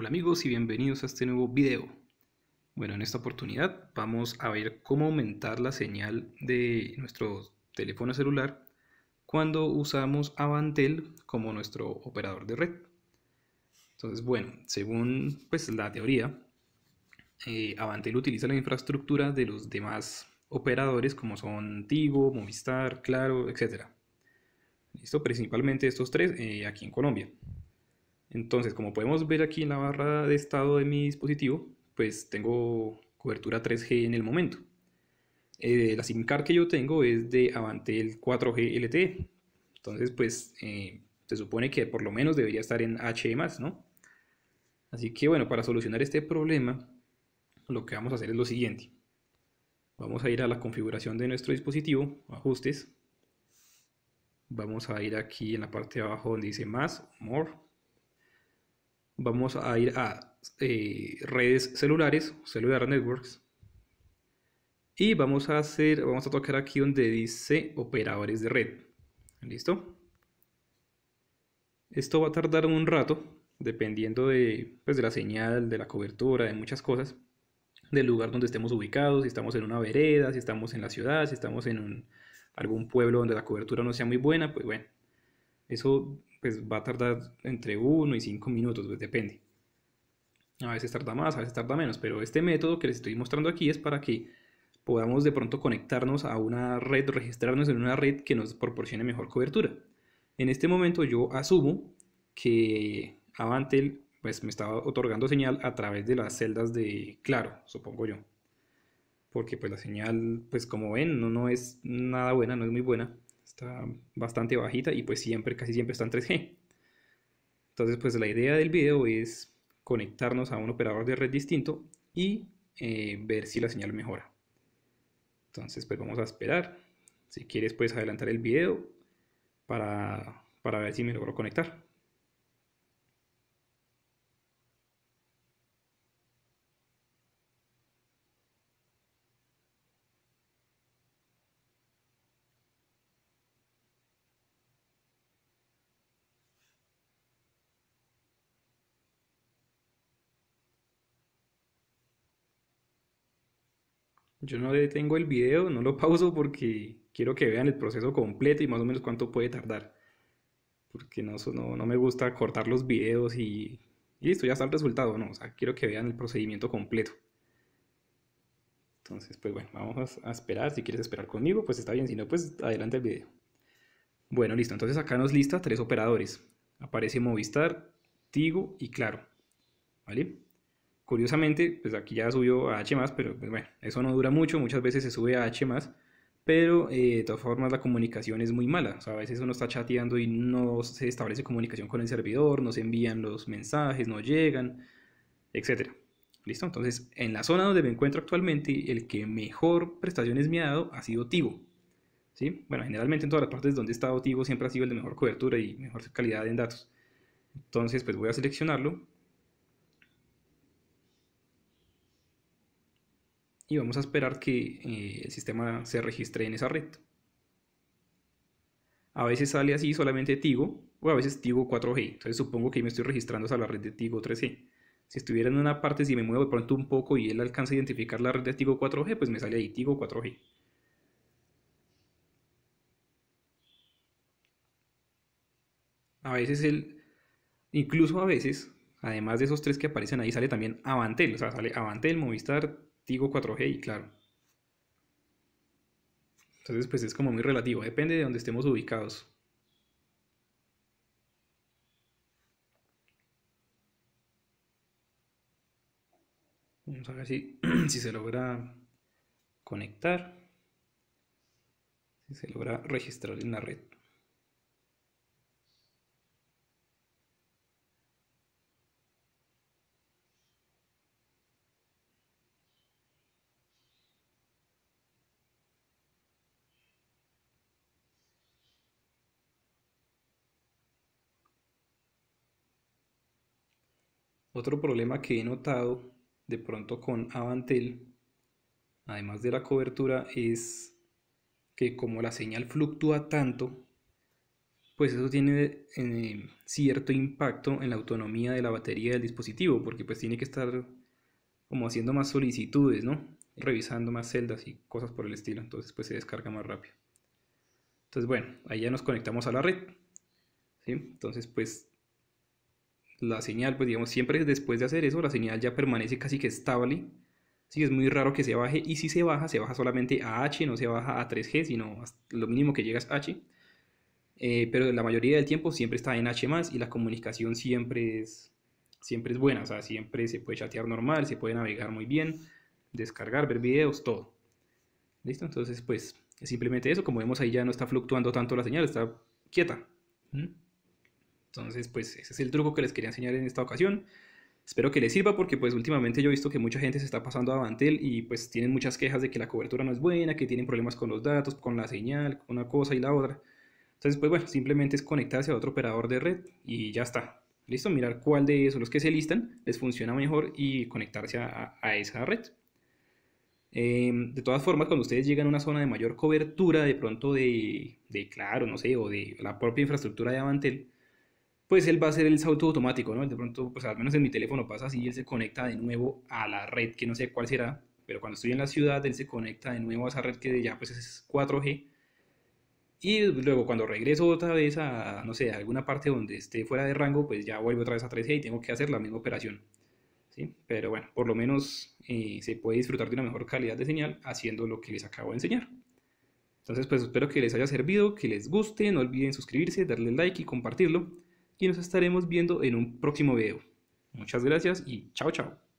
Hola amigos y bienvenidos a este nuevo video. Bueno, en esta oportunidad vamos a ver cómo aumentar la señal de nuestro teléfono celular cuando usamos Avantel como nuestro operador de red. Entonces, bueno, según pues, la teoría, eh, Avantel utiliza la infraestructura de los demás operadores como son Tigo, Movistar, Claro, etc. Listo, principalmente estos tres eh, aquí en Colombia. Entonces, como podemos ver aquí en la barra de estado de mi dispositivo, pues tengo cobertura 3G en el momento. Eh, la SIM card que yo tengo es de Avantel 4G LTE. Entonces, pues eh, se supone que por lo menos debería estar en H, e ¿no? Así que bueno, para solucionar este problema, lo que vamos a hacer es lo siguiente. Vamos a ir a la configuración de nuestro dispositivo, ajustes. Vamos a ir aquí en la parte de abajo donde dice más, more vamos a ir a eh, redes celulares, celular networks, y vamos a hacer, vamos a tocar aquí donde dice operadores de red. ¿Listo? Esto va a tardar un rato, dependiendo pues, de, la señal, de la cobertura, de muchas cosas, del lugar donde estemos ubicados, si estamos en una vereda, si estamos en la ciudad, si estamos en algún pueblo donde la cobertura no sea muy buena, pues bueno, eso pues va a tardar entre 1 y 5 minutos, pues depende. A veces tarda más, a veces tarda menos, pero este método que les estoy mostrando aquí es para que podamos de pronto conectarnos a una red, registrarnos en una red que nos proporcione mejor cobertura. En este momento yo asumo que Avantel pues me estaba otorgando señal a través de las celdas de Claro, supongo yo. Porque pues la señal, pues como ven, no, no es nada buena, no es muy buena está bastante bajita y pues siempre, casi siempre está en 3G. Entonces pues la idea del video es conectarnos a un operador de red distinto y eh, ver si la señal mejora. Entonces pues vamos a esperar. Si quieres puedes adelantar el video para, para ver si me logro conectar. Yo no detengo el video, no lo pauso porque quiero que vean el proceso completo y más o menos cuánto puede tardar. Porque no, me gusta cortar los videos y, listo, ya está el resultado. No, o sea, quiero que vean el procedimiento completo. Entonces, pues bueno, vamos a, a esperar. Si quieres esperar conmigo, pues está bien. Si no, pues adelante el video. Bueno, listo. Entonces acá nos lista tres operadores. Aparece Movistar, Tigo y Claro. ¿Vale? Curiosamente, pues aquí ya subió a H+, pero pues, bueno, eso no dura mucho, muchas veces se sube a H+, pero eh, de todas formas la comunicación es muy mala, o sea, a veces uno está chateando y no se establece comunicación con el servidor, no se envían los mensajes, no llegan, etc. ¿Listo? Entonces, en la zona donde me encuentro actualmente, el que mejor prestaciones me ha dado ha sido Tigo. ¿Sí? Bueno, generalmente en todas las partes donde está estado Tigo siempre ha sido el de mejor cobertura y mejor calidad en datos. Entonces, pues voy a seleccionarlo y vamos a esperar que eh, el sistema se registre en esa red. A veces sale así solamente Tigo o a veces Tigo 4G. Entonces supongo que me estoy registrando a la red de Tigo 3G. Si estuviera en una parte, si me muevo de pronto un poco y él alcanza a identificar la red de Tigo 4G, pues me sale ahí Tigo 4G. A veces él, incluso a veces, además de esos tres que aparecen ahí, sale también Avantel. O sea, sale Avantel, Movistar, digo 4G y claro. Entonces, pues es como muy relativo, depende de donde estemos ubicados. Vamos a ver si, si se logra conectar, si se logra registrar en la red. Otro problema que he notado de pronto con Avantel, además de la cobertura, es que como la señal fluctúa tanto, pues eso tiene eh, cierto impacto en la autonomía de la batería del dispositivo, porque pues tiene que estar como haciendo más solicitudes, ¿no? Revisando más celdas y cosas por el estilo, entonces pues se descarga más rápido. Entonces bueno, ahí ya nos conectamos a la red, ¿sí? Entonces pues la señal, pues digamos, siempre después de hacer eso, la señal ya permanece casi que estable. que es muy raro que se baje y si se baja, se baja solamente a H, no se baja a 3G, sino lo mínimo que llega es H. Eh, pero la mayoría del tiempo siempre está en H y la comunicación siempre es, siempre es buena, o sea, siempre se puede chatear normal, se puede navegar muy bien, descargar, ver videos, todo. ¿Listo? Entonces, pues simplemente eso, como vemos ahí ya no está fluctuando tanto la señal, está quieta. ¿Mm? Entonces, pues ese es el truco que les quería enseñar en esta ocasión. Espero que les sirva porque pues últimamente yo he visto que mucha gente se está pasando a Avantel y pues tienen muchas quejas de que la cobertura no es buena, que tienen problemas con los datos, con la señal, una cosa y la otra. Entonces, pues bueno, simplemente es conectarse a otro operador de red y ya está. Listo, mirar cuál de esos, los que se listan, les funciona mejor y conectarse a, esa red. Em, de todas formas, cuando ustedes llegan a una zona de mayor cobertura, de pronto de, de Claro, no sé, o de la propia infraestructura de Avantel, pues él va a hacer el salto automático, ¿no? De pronto, pues al menos en mi teléfono pasa así, él se conecta de nuevo a la red, que no sé cuál será, pero cuando estoy en la ciudad, él se conecta de nuevo a esa red que ya pues es 4G. Y luego cuando regreso otra vez a, no sé, a alguna parte donde esté fuera de rango, pues ya vuelvo otra vez a 3G y tengo que hacer la misma operación. ¿sí? Pero bueno, por lo menos eh, se puede disfrutar de una mejor calidad de señal haciendo lo que les acabo de enseñar. Entonces pues espero que les haya servido, que les guste, no olviden suscribirse, darle like y compartirlo y nos estaremos viendo en un próximo video. Muchas gracias y chao chao.